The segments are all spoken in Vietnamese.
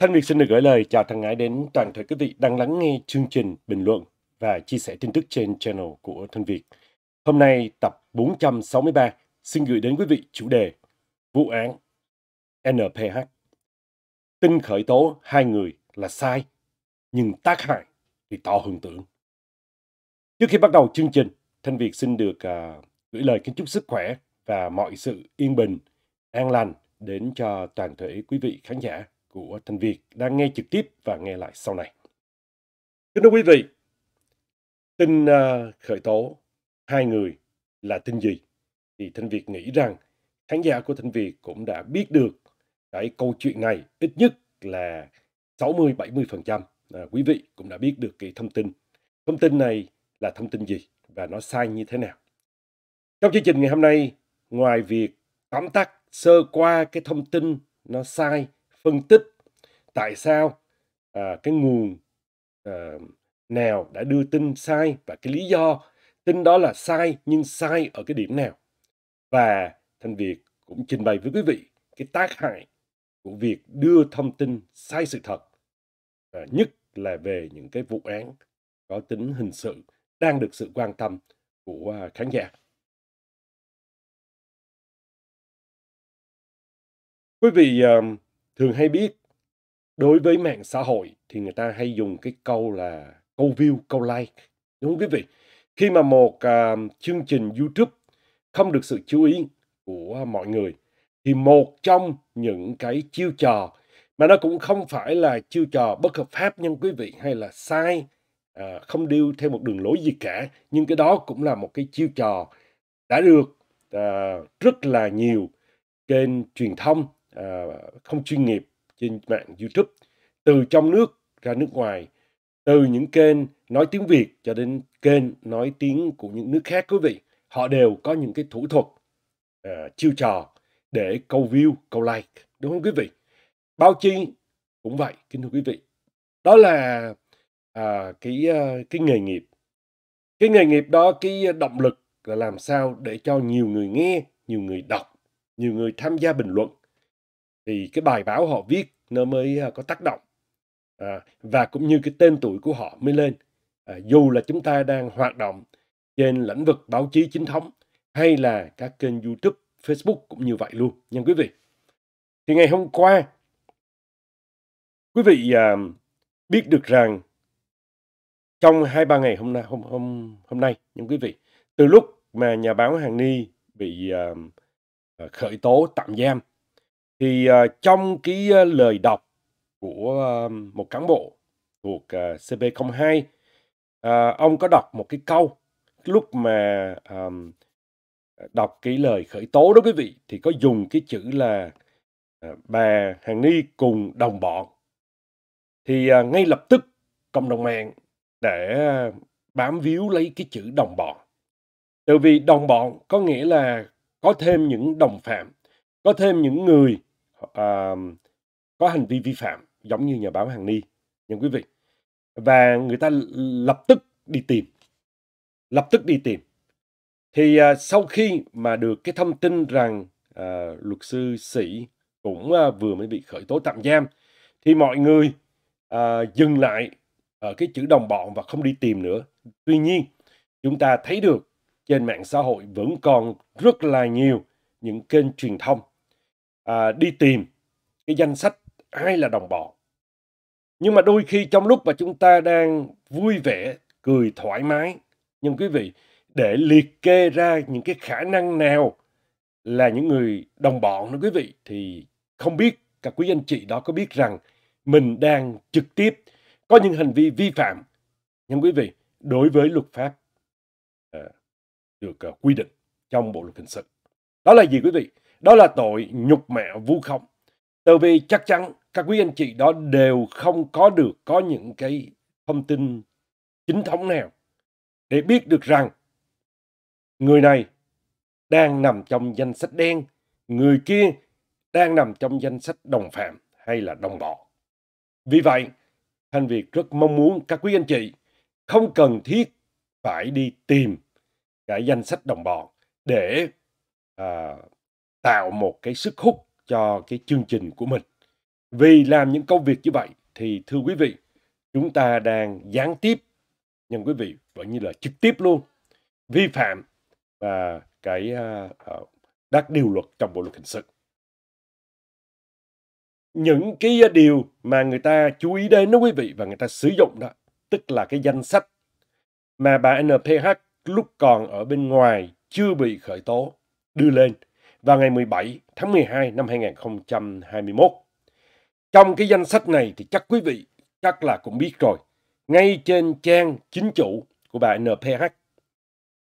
Thanh Việt xin được gửi lời chào thân ái đến toàn thể quý vị đang lắng nghe chương trình bình luận và chia sẻ tin tức trên channel của Thanh Việt. Hôm nay tập 463 xin gửi đến quý vị chủ đề vụ án NPH. Tin khởi tố hai người là sai, nhưng tác hại thì to hơn tưởng. Trước khi bắt đầu chương trình, Thanh Việt xin được uh, gửi lời kính chúc sức khỏe và mọi sự yên bình, an lành đến cho toàn thể quý vị khán giả của Thanh Việt đang nghe trực tiếp và nghe lại sau này. Kính thưa quý vị, tin à, khởi tố hai người là tin gì? Thì Thanh Việt nghĩ rằng khán giả của Thanh Việt cũng đã biết được cái câu chuyện này ít nhất là 60-70%. À, quý vị cũng đã biết được cái thông tin. Thông tin này là thông tin gì và nó sai như thế nào? Trong chương trình ngày hôm nay, ngoài việc tóm tắt sơ qua cái thông tin nó sai phân tích tại sao à, cái nguồn à, nào đã đưa tin sai và cái lý do tin đó là sai nhưng sai ở cái điểm nào và thanh việt cũng trình bày với quý vị cái tác hại của việc đưa thông tin sai sự thật à, nhất là về những cái vụ án có tính hình sự đang được sự quan tâm của à, khán giả quý vị uh, thường hay biết đối với mạng xã hội thì người ta hay dùng cái câu là câu view câu like đúng không quý vị khi mà một uh, chương trình youtube không được sự chú ý của mọi người thì một trong những cái chiêu trò mà nó cũng không phải là chiêu trò bất hợp pháp nhân quý vị hay là sai à, không điêu theo một đường lối gì cả nhưng cái đó cũng là một cái chiêu trò đã được à, rất là nhiều kênh truyền thông À, không chuyên nghiệp trên mạng YouTube từ trong nước ra nước ngoài từ những kênh nói tiếng Việt cho đến kênh nói tiếng của những nước khác quý vị họ đều có những cái thủ thuật à, chiêu trò để câu view câu like đúng không quý vị báo chí cũng vậy kính thưa quý vị đó là à, cái à, cái nghề nghiệp cái nghề nghiệp đó cái động lực là làm sao để cho nhiều người nghe nhiều người đọc nhiều người tham gia bình luận thì cái bài báo họ viết nó mới à, có tác động à, và cũng như cái tên tuổi của họ mới lên à, dù là chúng ta đang hoạt động trên lĩnh vực báo chí chính thống hay là các kênh youtube facebook cũng như vậy luôn nha quý vị thì ngày hôm qua quý vị à, biết được rằng trong hai ba ngày hôm nay hôm hôm hôm nay những quý vị từ lúc mà nhà báo hàng ni bị à, à khởi tố tạm giam thì uh, trong cái uh, lời đọc của uh, một cán bộ thuộc uh, CB02 uh, ông có đọc một cái câu lúc mà um, đọc cái lời khởi tố đó quý vị thì có dùng cái chữ là uh, bà Hằng Ni cùng đồng bọn thì uh, ngay lập tức cộng đồng mạng để uh, bám víu lấy cái chữ đồng bọn từ vì đồng bọn có nghĩa là có thêm những đồng phạm có thêm những người uh, có hành vi vi phạm giống như nhà báo Hằng Ni nha quý vị và người ta lập tức đi tìm lập tức đi tìm thì uh, sau khi mà được cái thông tin rằng uh, luật sư sĩ cũng uh, vừa mới bị khởi tố tạm giam thì mọi người uh, dừng lại ở cái chữ đồng bọn và không đi tìm nữa tuy nhiên chúng ta thấy được trên mạng xã hội vẫn còn rất là nhiều những kênh truyền thông à, đi tìm cái danh sách ai là đồng bọn nhưng mà đôi khi trong lúc mà chúng ta đang vui vẻ cười thoải mái nhưng quý vị để liệt kê ra những cái khả năng nào là những người đồng bọn đó quý vị thì không biết các quý anh chị đó có biết rằng mình đang trực tiếp có những hành vi vi phạm nhưng quý vị đối với luật pháp à, được à, quy định trong bộ luật hình sự đó là gì quý vị đó là tội nhục mẹ vu khống. Từ vì chắc chắn các quý anh chị đó đều không có được có những cái thông tin chính thống nào để biết được rằng người này đang nằm trong danh sách đen, người kia đang nằm trong danh sách đồng phạm hay là đồng bọn. Vì vậy, Thanh Việt rất mong muốn các quý anh chị không cần thiết phải đi tìm cái danh sách đồng bọn để à, tạo một cái sức hút cho cái chương trình của mình. Vì làm những công việc như vậy thì thưa quý vị, chúng ta đang gián tiếp, nhưng quý vị vẫn như là trực tiếp luôn, vi phạm và cái uh, các điều luật trong bộ luật hình sự. Những cái điều mà người ta chú ý đến đó quý vị và người ta sử dụng đó, tức là cái danh sách mà bà NPH lúc còn ở bên ngoài chưa bị khởi tố đưa lên vào ngày 17 tháng 12 năm 2021. Trong cái danh sách này thì chắc quý vị chắc là cũng biết rồi. Ngay trên trang chính chủ của bà NPH,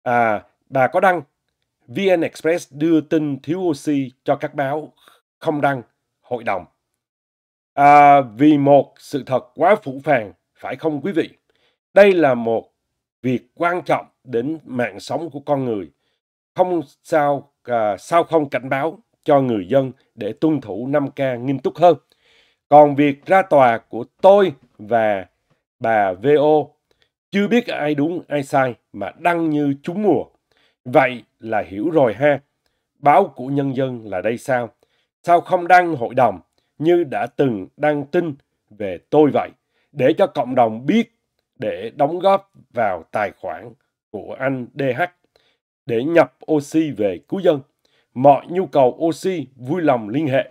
à, bà có đăng VN Express đưa tin thiếu oxy cho các báo không đăng hội đồng. À, vì một sự thật quá phủ phàng, phải không quý vị? Đây là một việc quan trọng đến mạng sống của con người. Không sao à, sao không cảnh báo cho người dân để tuân thủ 5K nghiêm túc hơn. Còn việc ra tòa của tôi và bà VO chưa biết ai đúng ai sai mà đăng như trúng mùa. Vậy là hiểu rồi ha. Báo của nhân dân là đây sao? Sao không đăng hội đồng như đã từng đăng tin về tôi vậy? Để cho cộng đồng biết để đóng góp vào tài khoản của anh DH để nhập oxy về cứu dân. Mọi nhu cầu oxy vui lòng liên hệ.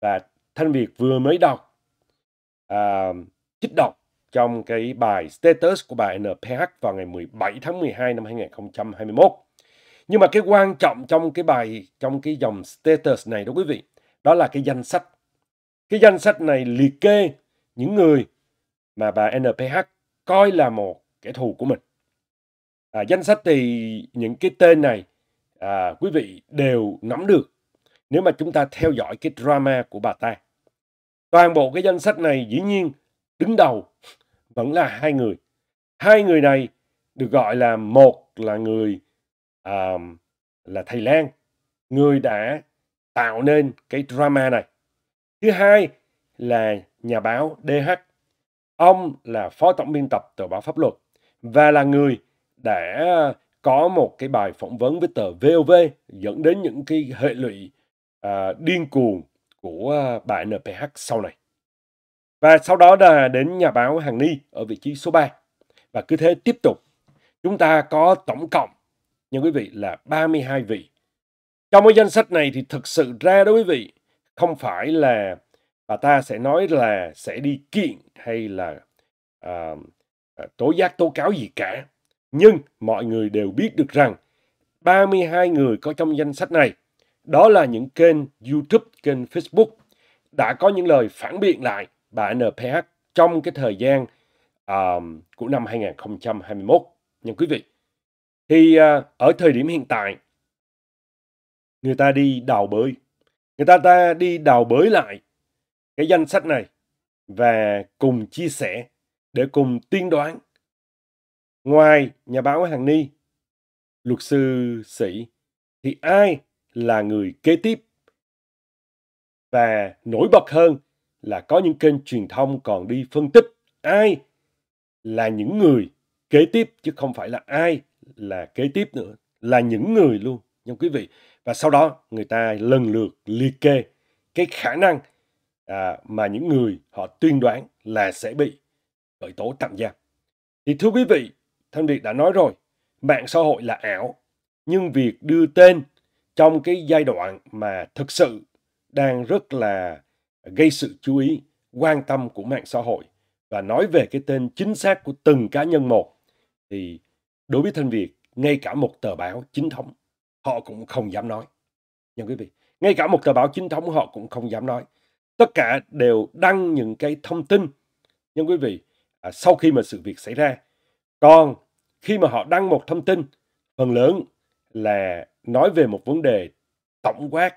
Và Thanh Việt vừa mới đọc à, trích đọc trong cái bài status của bài NPH vào ngày 17 tháng 12 năm 2021. Nhưng mà cái quan trọng trong cái bài trong cái dòng status này đó quý vị, đó là cái danh sách. Cái danh sách này liệt kê những người mà bà NPH coi là một kẻ thù của mình à, danh sách thì những cái tên này à, quý vị đều nắm được nếu mà chúng ta theo dõi cái drama của bà ta toàn bộ cái danh sách này dĩ nhiên đứng đầu vẫn là hai người hai người này được gọi là một là người à, là thầy Lan người đã tạo nên cái drama này thứ hai là nhà báo DH ông là phó tổng biên tập tờ báo pháp luật và là người để ờ, có một cái bài phỏng vấn với tờ VOV dẫn đến những cái hệ lụy à, điên cuồng của ờ, bà NPH sau này. Và sau đó là đến nhà báo Hàng Ni ở vị trí số 3. Và cứ thế tiếp tục. Chúng ta có tổng cộng, nha quý vị, là 32 vị. Trong cái danh sách này thì thực sự ra đó quý vị, không phải là bà ta sẽ nói là sẽ đi kiện hay là à, tố giác tố cáo gì cả nhưng mọi người đều biết được rằng 32 người có trong danh sách này, đó là những kênh YouTube, kênh Facebook, đã có những lời phản biện lại bà NPH trong cái thời gian uh, của năm 2021. Nhưng quý vị. Thì uh, ở thời điểm hiện tại, người ta đi đào bới. Người ta ta đi đào bới lại cái danh sách này và cùng chia sẻ để cùng tiên đoán Ngoài nhà báo Hằng Ni, luật sư Sĩ, thì ai là người kế tiếp? Và nổi bật hơn là có những kênh truyền thông còn đi phân tích ai là những người kế tiếp chứ không phải là ai là kế tiếp nữa, là những người luôn nha quý vị. Và sau đó người ta lần lượt liệt kê cái khả năng à, mà những người họ tuyên đoán là sẽ bị khởi tố tạm giam. Thì thưa quý vị, thân Việt đã nói rồi, mạng xã hội là ảo. Nhưng việc đưa tên trong cái giai đoạn mà thực sự đang rất là gây sự chú ý, quan tâm của mạng xã hội và nói về cái tên chính xác của từng cá nhân một thì đối với Thanh Việt, ngay cả một tờ báo chính thống họ cũng không dám nói. Nha quý vị, ngay cả một tờ báo chính thống họ cũng không dám nói. Tất cả đều đăng những cái thông tin. Nhưng quý vị, à, sau khi mà sự việc xảy ra còn khi mà họ đăng một thông tin, phần lớn là nói về một vấn đề tổng quát.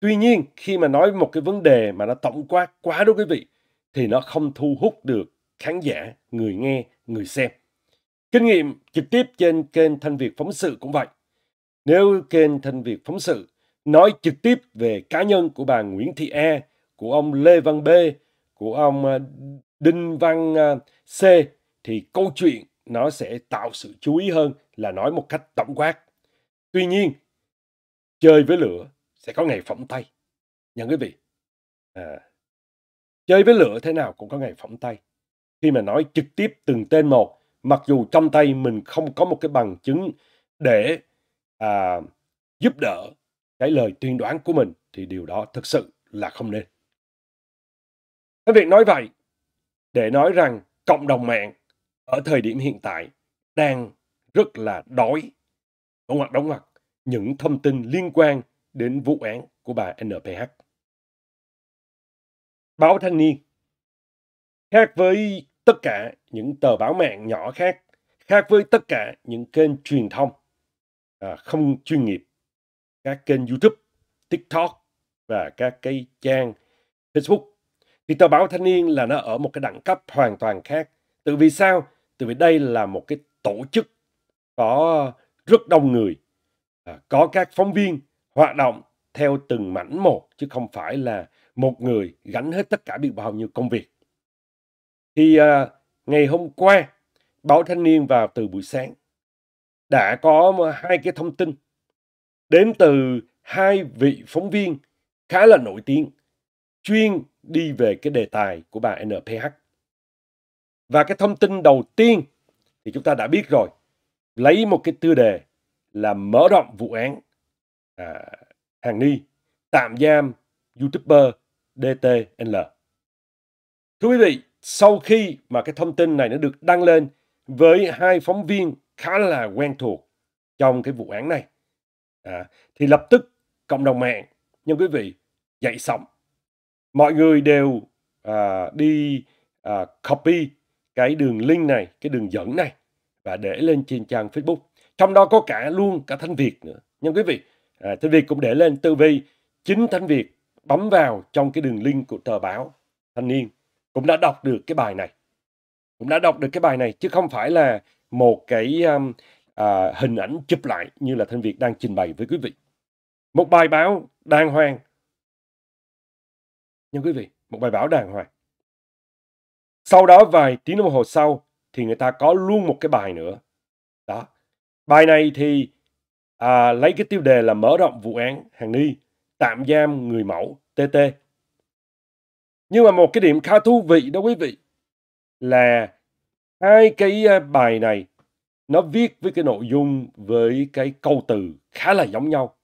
Tuy nhiên, khi mà nói một cái vấn đề mà nó tổng quát quá đó quý vị, thì nó không thu hút được khán giả, người nghe, người xem. Kinh nghiệm trực tiếp trên kênh Thanh Việt Phóng sự cũng vậy. Nếu kênh Thanh Việt Phóng sự nói trực tiếp về cá nhân của bà Nguyễn Thị E, của ông Lê Văn B, của ông ờ, Đinh Văn ờ, C, thì câu chuyện nó sẽ tạo sự chú ý hơn là nói một cách tổng quát. Tuy nhiên, chơi với lửa sẽ có ngày phỏng tay. Nhận quý vị, à, chơi với lửa thế nào cũng có ngày phỏng tay. Khi mà nói trực tiếp từng tên một, mặc dù trong tay mình không có một cái bằng chứng để à, giúp đỡ cái lời tuyên đoán của mình, thì điều đó thực sự là không nên. Cái việc nói vậy để nói rằng cộng đồng mạng ở thời điểm hiện tại đang rất là đói. Đóng ngoặc đóng ngoặc những thông tin liên quan đến vụ án của bà NPH. Báo Thanh Niên Khác với tất cả những tờ báo mạng nhỏ khác, khác với tất cả những kênh truyền thông à, không chuyên nghiệp, các kênh YouTube, TikTok và các cái trang Facebook, thì tờ báo Thanh Niên là nó ở một cái đẳng cấp hoàn toàn khác. Tự vì sao? Tại vì đây là một cái tổ chức có rất đông người, à, có các phóng viên hoạt động theo từng mảnh một chứ không phải là một người gánh hết tất cả biết bao nhiêu công việc. Thì à, ngày hôm qua báo Thanh niên vào từ buổi sáng đã có hai cái thông tin đến từ hai vị phóng viên khá là nổi tiếng chuyên đi về cái đề tài của bà NPH. Và cái thông tin đầu tiên thì chúng ta đã biết rồi. Lấy một cái tiêu đề là mở rộng vụ án à, hàng ni tạm giam YouTuber DTNL. Thưa quý vị, sau khi mà cái thông tin này nó được đăng lên với hai phóng viên khá là quen thuộc trong cái vụ án này, à, thì lập tức cộng đồng mạng, nhưng quý vị, dậy sóng. Mọi người đều à, đi à, copy cái đường link này, cái đường dẫn này và để lên trên trang Facebook. Trong đó có cả luôn cả Thanh Việt nữa. Nhưng quý vị, à, Thanh Việt cũng để lên tư vi chính Thanh Việt bấm vào trong cái đường link của tờ báo Thanh niên cũng đã đọc được cái bài này. Cũng đã đọc được cái bài này chứ không phải là một cái um, à, hình ảnh chụp lại như là Thanh Việt đang trình bày với quý vị. Một bài báo đàng hoàng. Nhưng quý vị, một bài báo đàng hoàng. Sau đó vài tiếng đồng hồ sau thì người ta có luôn một cái bài nữa. Đó. Bài này thì à, lấy cái tiêu đề là mở rộng vụ án hàng ni tạm giam người mẫu TT. Nhưng mà một cái điểm khá thú vị đó quý vị là hai cái à, bài này nó viết với cái nội dung với cái câu từ khá là giống nhau.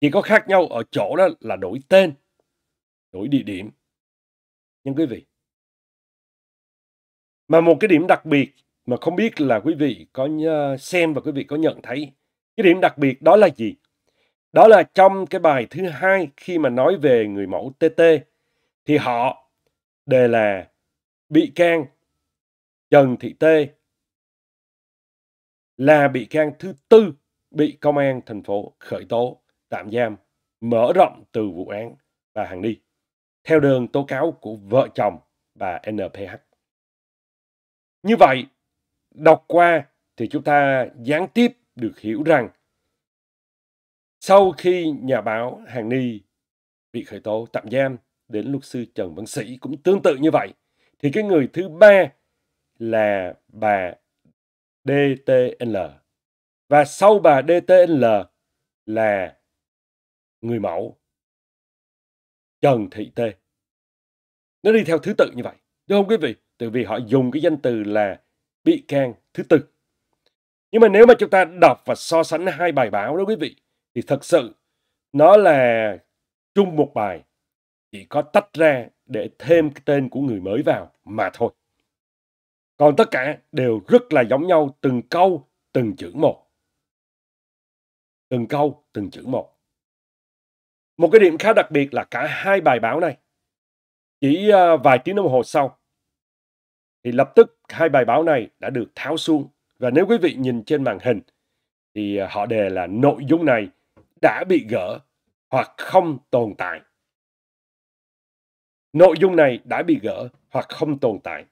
Chỉ có khác nhau ở chỗ đó là đổi tên, đổi địa điểm. Nhưng quý vị, mà một cái điểm đặc biệt mà không biết là quý vị có ờ, xem và quý vị có nhận thấy. Cái điểm đặc biệt đó là gì? Đó là trong cái bài thứ hai khi mà nói về người mẫu TT thì họ đề là bị can Trần Thị T là bị can thứ tư bị công an thành phố khởi tố tạm giam mở rộng từ vụ án bà Hằng Ni theo đơn tố cáo của vợ chồng bà NPH. Như vậy, đọc qua thì chúng ta gián tiếp được hiểu rằng sau khi nhà báo Hàng Ni bị khởi tố tạm giam đến luật sư Trần Văn Sĩ cũng tương tự như vậy, thì cái người thứ ba là bà DTL. Và sau bà DTL là người mẫu Trần Thị T. Nó đi theo thứ tự như vậy. Đúng không quý vị? từ vì họ dùng cái danh từ là bị can thứ tư. Nhưng mà nếu mà chúng ta đọc và so sánh hai bài báo đó quý vị, thì thật sự nó là chung một bài, chỉ có tách ra để thêm cái tên của người mới vào mà thôi. Còn tất cả đều rất là giống nhau từng câu, từng chữ một. Từng câu, từng chữ một. Một cái điểm khá đặc biệt là cả hai bài báo này, chỉ ờ, vài tiếng đồng hồ sau, thì lập tức hai bài báo này đã được tháo xuống. Và nếu quý vị nhìn trên màn hình thì à, họ đề là nội dung này đã bị gỡ hoặc không tồn tại. Nội dung này đã bị gỡ hoặc không tồn tại.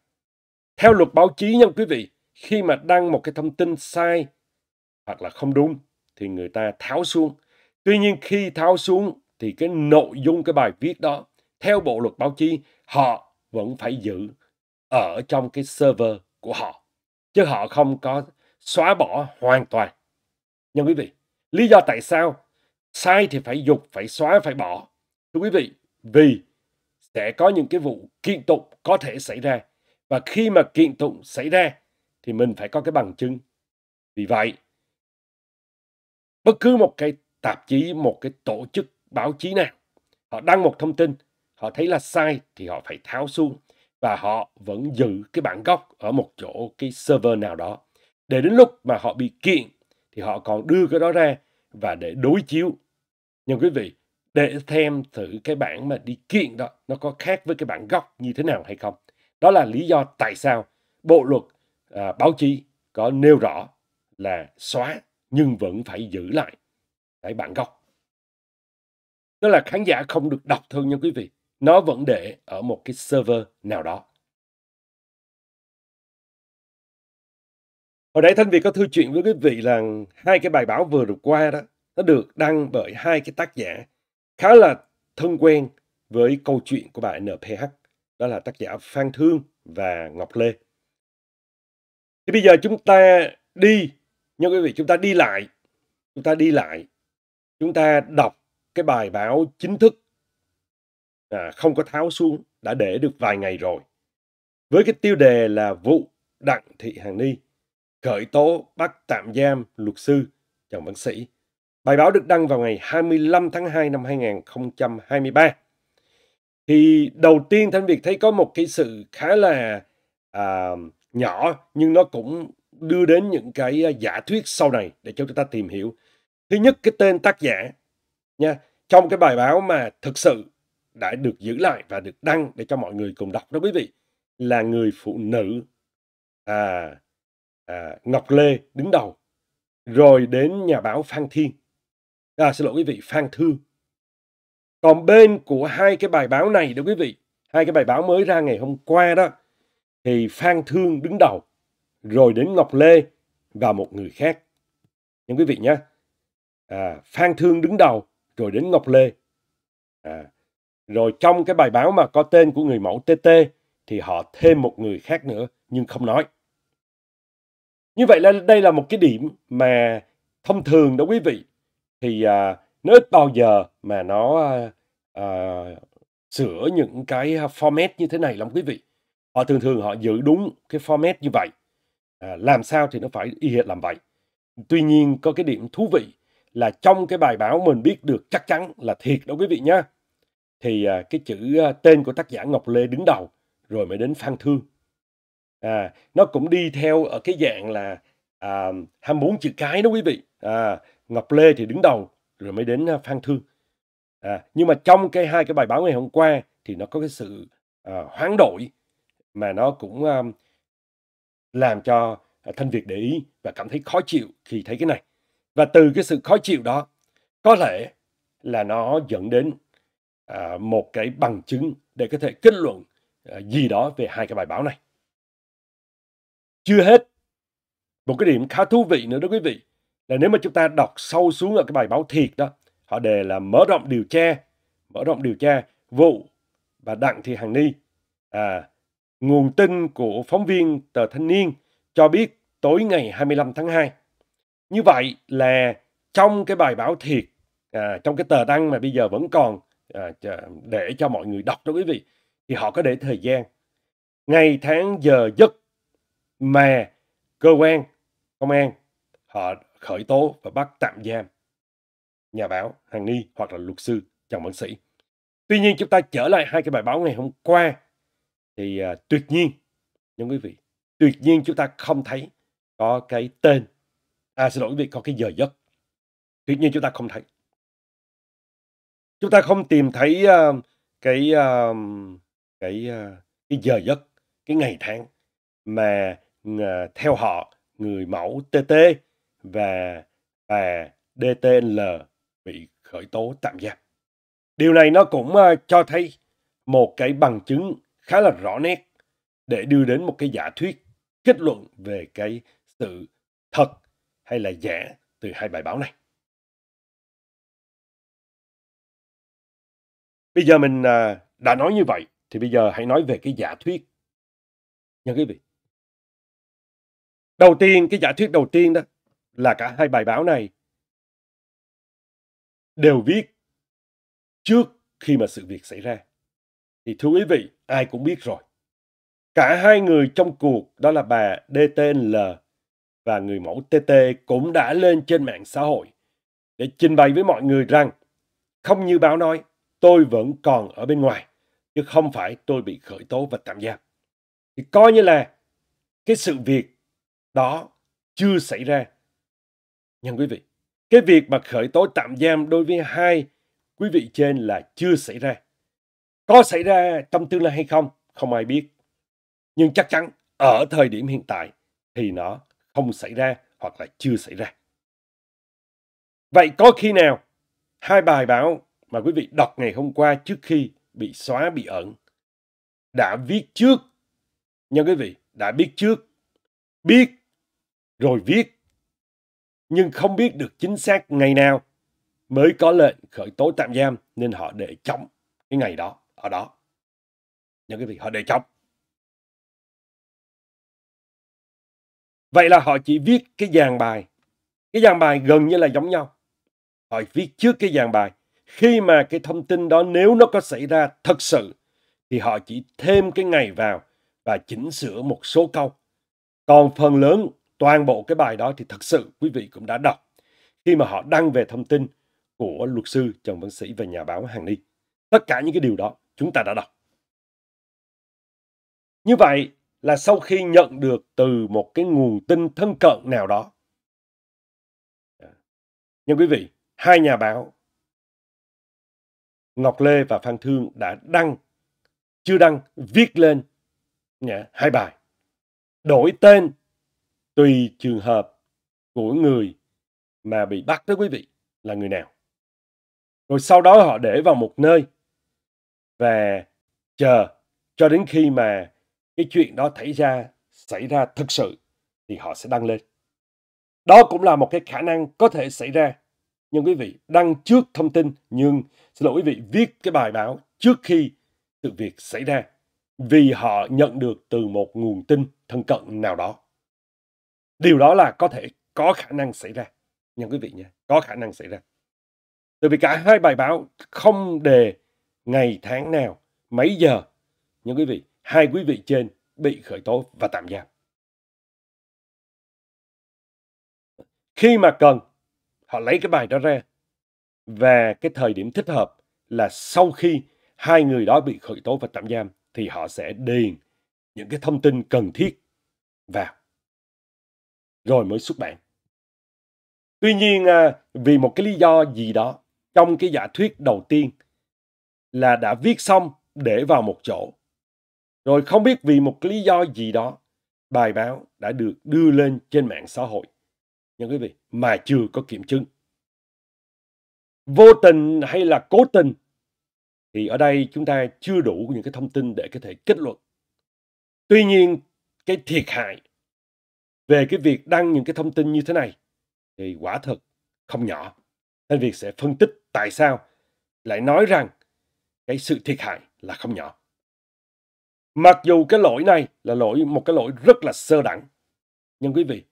Theo luật báo chí nha quý vị, khi mà đăng một cái thông tin sai hoặc là không đúng thì người ta tháo xuống. Tuy nhiên khi tháo xuống thì cái nội dung cái bài viết đó theo bộ luật báo chí họ vẫn phải giữ ở trong cái server của họ chứ họ không có xóa bỏ hoàn toàn nhưng quý vị lý do tại sao sai thì phải dục phải xóa phải bỏ thưa quý vị vì sẽ có những cái vụ kiện tụng có thể xảy ra và khi mà kiện tụng xảy ra thì mình phải có cái bằng chứng vì vậy bất cứ một cái tạp chí một cái tổ chức báo chí nào họ đăng một thông tin họ thấy là sai thì họ phải tháo xuống và họ vẫn giữ cái bản gốc ở một chỗ cái server nào đó để đến lúc mà họ bị kiện thì họ còn đưa cái đó ra và để đối chiếu nhưng quý vị để thêm thử cái bản mà đi kiện đó nó có khác với cái bản gốc như thế nào hay không đó là lý do tại sao bộ luật à, báo chí có nêu rõ là xóa nhưng vẫn phải giữ lại cái bản gốc tức là khán giả không được đọc thôi nha quý vị nó vẫn để ở một cái server nào đó. Hồi nãy Thanh Việt có thư chuyện với quý vị là hai cái bài báo vừa được qua đó, nó được đăng bởi hai cái tác giả khá là thân quen với câu chuyện của bài NPH. Đó là tác giả Phan Thương và Ngọc Lê. Thì bây giờ chúng ta đi, nhưng quý vị, chúng ta đi lại, chúng ta đi lại, chúng ta đọc cái bài báo chính thức à, không có tháo xuống đã để được vài ngày rồi. Với cái tiêu đề là vụ Đặng Thị Hàn Ni khởi tố bắt tạm giam luật sư Trần Văn Sĩ. Bài báo được đăng vào ngày 25 tháng 2 năm 2023. Thì đầu tiên Thanh Việt thấy có một cái sự khá là à, nhỏ nhưng nó cũng đưa đến những cái à, giả thuyết sau này để cho chúng ta tìm hiểu. Thứ nhất cái tên tác giả nha, trong cái bài báo mà thực sự đã được giữ lại và được đăng để cho mọi người cùng đọc đó quý vị là người phụ nữ à, à, Ngọc Lê đứng đầu rồi đến nhà báo Phan Thiên à, xin lỗi quý vị Phan Thư còn bên của hai cái bài báo này đó quý vị hai cái bài báo mới ra ngày hôm qua đó thì Phan Thương đứng đầu rồi đến Ngọc Lê và một người khác nhưng quý vị nhé à, Phan Thương đứng đầu rồi đến Ngọc Lê à, rồi trong cái bài báo mà có tên của người mẫu TT thì họ thêm một người khác nữa nhưng không nói. Như vậy là đây là một cái điểm mà thông thường đó quý vị thì à, nó ít bao giờ mà nó à, à, sửa những cái format như thế này lắm quý vị. Họ thường thường họ giữ đúng cái format như vậy. À, làm sao thì nó phải y hệt làm vậy. Tuy nhiên có cái điểm thú vị là trong cái bài báo mình biết được chắc chắn là thiệt đó quý vị nhé thì à, cái chữ à, tên của tác giả Ngọc Lê đứng đầu rồi mới đến Phan Thương. À, nó cũng đi theo ở cái dạng là à, 24 chữ cái đó quý vị. À, Ngọc Lê thì đứng đầu rồi mới đến à, Phan Thương. À, nhưng mà trong cái hai cái bài báo ngày hôm qua thì nó có cái sự à, hoán đổi mà nó cũng à, làm cho à, Thanh Việt để ý và cảm thấy khó chịu khi thấy cái này. Và từ cái sự khó chịu đó có lẽ là nó dẫn đến à, một cái bằng chứng để có thể kết luận à, gì đó về hai cái bài báo này. Chưa hết, một cái điểm khá thú vị nữa đó quý vị, là nếu mà chúng ta đọc sâu xuống ở cái bài báo thiệt đó, họ đề là mở rộng điều tra, mở rộng điều tra vụ bà Đặng Thị Hằng Ni. À, nguồn tin của phóng viên tờ Thanh Niên cho biết tối ngày 25 tháng 2. Như vậy là trong cái bài báo thiệt, à, trong cái tờ đăng mà bây giờ vẫn còn à, để cho mọi người đọc đó quý vị thì họ có để thời gian ngày tháng giờ giấc mà cơ quan công an họ khởi tố và bắt tạm giam nhà báo hàng ni hoặc là luật sư trần văn sĩ tuy nhiên chúng ta trở lại hai cái bài báo ngày hôm qua thì à, tuyệt nhiên những quý vị tuyệt nhiên chúng ta không thấy có cái tên à xin lỗi quý vị có cái giờ giấc tuyệt nhiên chúng ta không thấy chúng ta không tìm thấy uh, cái uh, cái uh, cái giờ giấc cái ngày tháng mà uh, theo họ người mẫu TT và và DTL bị khởi tố tạm giam. Điều này nó cũng uh, cho thấy một cái bằng chứng khá là rõ nét để đưa đến một cái giả thuyết kết luận về cái sự thật hay là giả từ hai bài báo này. Bây giờ mình à, đã nói như vậy, thì bây giờ hãy nói về cái giả thuyết. Nha quý vị. Đầu tiên, cái giả thuyết đầu tiên đó là cả hai bài báo này đều viết trước khi mà sự việc xảy ra. Thì thưa quý vị, ai cũng biết rồi. Cả hai người trong cuộc đó là bà DTNL và người mẫu TT cũng đã lên trên mạng xã hội để trình bày với mọi người rằng không như báo nói tôi vẫn còn ở bên ngoài, chứ không phải tôi bị khởi tố và tạm giam. Thì coi như là cái sự việc đó chưa xảy ra. nhưng quý vị, cái việc mà khởi tố tạm giam đối với hai quý vị trên là chưa xảy ra. Có xảy ra trong tương lai hay không, không ai biết. Nhưng chắc chắn ở thời điểm hiện tại thì nó không xảy ra hoặc là chưa xảy ra. Vậy có khi nào hai bài báo mà quý vị đọc ngày hôm qua trước khi bị xóa bị ẩn đã viết trước nha quý vị đã biết trước biết rồi viết nhưng không biết được chính xác ngày nào mới có lệnh khởi tố tạm giam nên họ để chống cái ngày đó ở đó nha quý vị họ để chống vậy là họ chỉ viết cái dàn bài cái dàn bài gần như là giống nhau họ viết trước cái dàn bài khi mà cái thông tin đó nếu nó có xảy ra thật sự thì họ chỉ thêm cái ngày vào và chỉnh sửa một số câu. Còn phần lớn toàn bộ cái bài đó thì thật sự quý vị cũng đã đọc khi mà họ đăng về thông tin của luật sư Trần Văn Sĩ và nhà báo Hàng Ni. Tất cả những cái điều đó chúng ta đã đọc. Như vậy là sau khi nhận được từ một cái nguồn tin thân cận nào đó. Dạ. Nhưng quý vị, hai nhà báo Ngọc Lê và Phan Thương đã đăng, chưa đăng, viết lên nhá, hai bài. Đổi tên tùy trường hợp của người mà bị bắt đó quý vị là người nào. Rồi sau đó họ để vào một nơi và chờ cho đến khi mà cái chuyện đó xảy ra xảy ra thực sự thì họ sẽ đăng lên. Đó cũng là một cái khả năng có thể xảy ra. Nhưng quý vị, đăng trước thông tin nhưng xin lỗi quý vị, viết cái bài báo trước khi sự việc xảy ra vì họ nhận được từ một nguồn tin thân cận nào đó. Điều đó là có thể có khả năng xảy ra. nhưng quý vị nhé, có khả năng xảy ra. Tại vì cả hai bài báo không đề ngày tháng nào, mấy giờ. Nha quý vị, hai quý vị trên bị khởi tố và tạm giam. Khi mà cần, họ lấy cái bài đó ra và cái thời điểm thích hợp là sau khi hai người đó bị khởi tố và tạm giam thì họ sẽ điền những cái thông tin cần thiết vào rồi mới xuất bản. Tuy nhiên à, vì một cái lý do gì đó trong cái giả thuyết đầu tiên là đã viết xong để vào một chỗ. Rồi không biết vì một lý do gì đó bài báo đã được đưa lên trên mạng xã hội. Nhưng quý vị, mà chưa có kiểm chứng vô tình hay là cố tình thì ở đây chúng ta chưa đủ những cái thông tin để có thể kết luận tuy nhiên cái thiệt hại về cái việc đăng những cái thông tin như thế này thì quả thật không nhỏ nên việc sẽ phân tích tại sao lại nói rằng cái sự thiệt hại là không nhỏ mặc dù cái lỗi này là lỗi một cái lỗi rất là sơ đẳng nhưng quý vị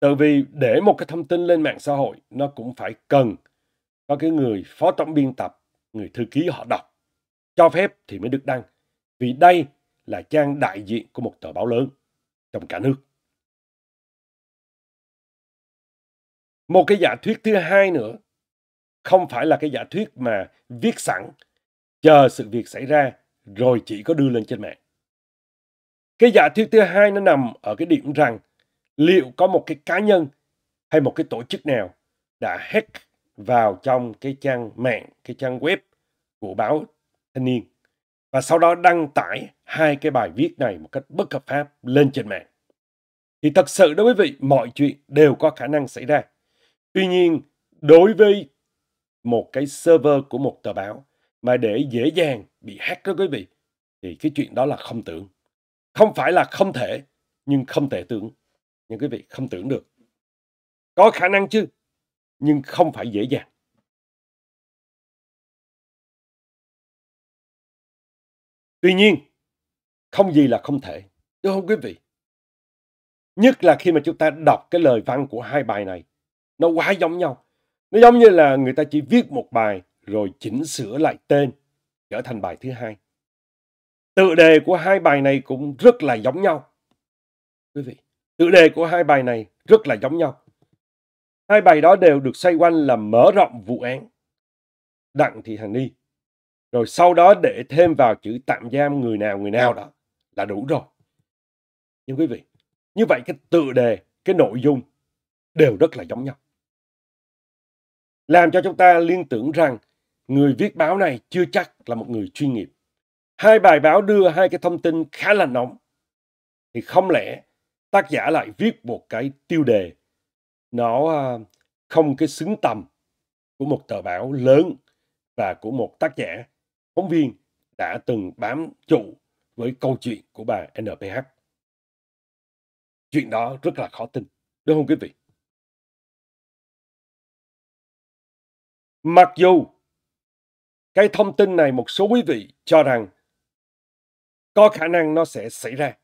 từ vì để một cái thông tin lên mạng xã hội nó cũng phải cần có cái người phó tổng biên tập, người thư ký họ đọc. Cho phép thì mới được đăng, vì đây là trang đại diện của một tờ báo lớn trong cả nước. Một cái giả thuyết thứ hai nữa, không phải là cái giả thuyết mà viết sẵn, chờ sự việc xảy ra rồi chỉ có đưa lên trên mạng. Cái giả thuyết thứ hai nó nằm ở cái điểm rằng liệu có một cái cá nhân hay một cái tổ chức nào đã hack vào trong cái trang mạng, cái trang web của báo Thanh niên và sau đó đăng tải hai cái bài viết này một cách bất hợp pháp lên trên mạng. Thì thật sự đối với vị, mọi chuyện đều có khả năng xảy ra. Tuy nhiên, đối với một cái server của một tờ báo mà để dễ dàng bị hack đó quý vị, thì cái chuyện đó là không tưởng. Không phải là không thể, nhưng không thể tưởng. Nhưng quý vị không tưởng được. Có khả năng chứ, nhưng không phải dễ dàng tuy nhiên không gì là không thể đúng không quý vị nhất là khi mà chúng ta đọc cái lời văn của hai bài này nó quá giống nhau nó giống như là người ta chỉ viết một bài rồi chỉnh sửa lại tên trở thành bài thứ hai tựa đề của hai bài này cũng rất là giống nhau quý vị tựa đề của hai bài này rất là giống nhau Hai bài đó đều được xoay quanh là mở rộng vụ án. Đặng Thị Hằng Ni. Rồi sau đó để thêm vào chữ tạm giam người nào người nào đó là đủ rồi. Nhưng quý vị, như vậy cái tựa đề, cái nội dung đều rất là giống nhau. Làm cho chúng ta liên tưởng rằng người viết báo này chưa chắc là một người chuyên nghiệp. Hai bài báo đưa hai cái thông tin khá là nóng. Thì không lẽ tác giả lại viết một cái tiêu đề nó à, không cái xứng tầm của một tờ báo lớn và của một tác giả, phóng viên đã từng bám trụ với câu chuyện của bà NPH. Chuyện đó rất là khó tin, đúng không quý vị? Mặc dù cái thông tin này một số quý vị cho rằng có khả năng nó sẽ xảy ra.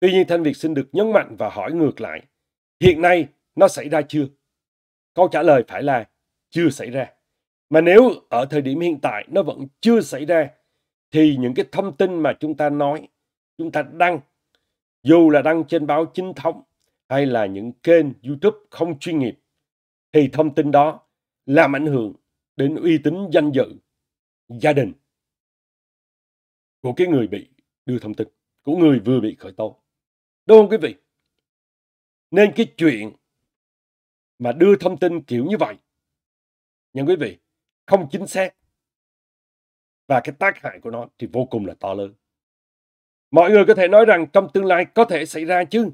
Tuy nhiên Thanh Việt xin được nhấn mạnh và hỏi ngược lại. Hiện nay nó xảy ra chưa? Câu trả lời phải là chưa xảy ra. Mà nếu ở thời điểm hiện tại nó vẫn chưa xảy ra, thì những cái thông tin mà chúng ta nói, chúng ta đăng, dù là đăng trên báo chính thống hay là những kênh YouTube không chuyên nghiệp, thì thông tin đó làm ảnh hưởng đến uy tín danh dự gia đình của cái người bị đưa thông tin, của người vừa bị khởi tố. Đúng không quý vị? Nên cái chuyện mà đưa thông tin kiểu như vậy nhưng quý vị không chính xác và cái tác hại của nó thì vô cùng là to lớn mọi người có thể nói rằng trong tương lai có thể xảy ra chứ